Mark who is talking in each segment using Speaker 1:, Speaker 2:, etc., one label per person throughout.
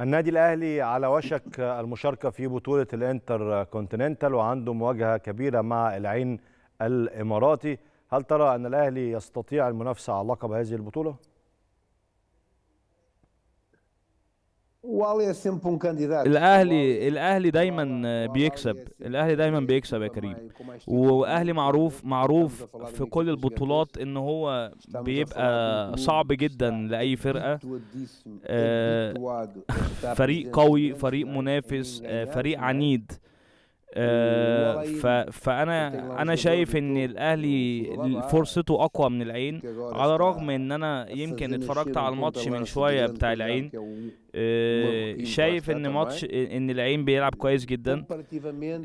Speaker 1: النادي الاهلي على وشك المشاركه في بطوله الانتر كونتيننتال وعنده مواجهه كبيره مع العين الاماراتي هل ترى ان الاهلي يستطيع المنافسه على لقب هذه البطوله الاهلي الاهلي دايما بيكسب الاهلي دايما بيكسب يا كريم واهلي معروف معروف في كل البطولات ان هو بيبقى صعب جدا لاي فرقه فريق قوي فريق منافس فريق عنيد فانا انا شايف ان الاهلي فرصته اقوى من العين على الرغم ان انا يمكن اتفرجت على الماتش من شويه بتاع العين آه، شايف ان ماتش ان العين بيلعب كويس جدا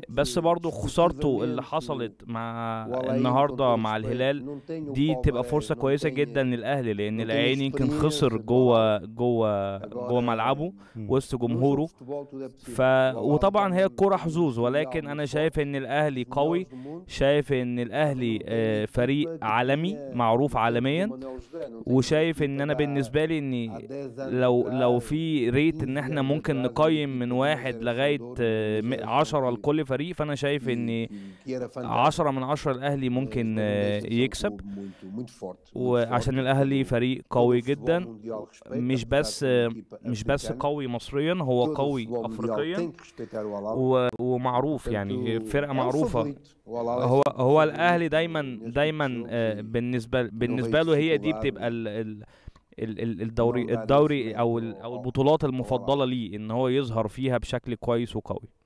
Speaker 1: بس برضو خسارته اللي حصلت مع النهارده مع الهلال دي تبقى فرصه كويسه جدا للاهلي لان العين يمكن خسر جوه جوه جوه ملعبه وسط جمهوره ف وطبعا هي الكوره حظوظ ولكن انا شايف ان الاهلي قوي شايف ان الاهلي آه، فريق عالمي معروف عالميا وشايف ان انا بالنسبه لي ان لو لو في ريت ان احنا ممكن نقيم من واحد لغايه عشرة لكل فريق فانا شايف ان عشرة من عشرة الاهلي ممكن يكسب وعشان الاهلي فريق قوي جدا مش بس مش بس قوي مصريا هو قوي افريقيا ومعروف يعني فرقه معروفه هو هو الاهلي دايما دايما آه، بالنسبه بالنسبه له هي دي بتبقى الدوري الدوري او او آه، البطولات المفضله آه. ليه ان هو يظهر فيها بشكل كويس وقوي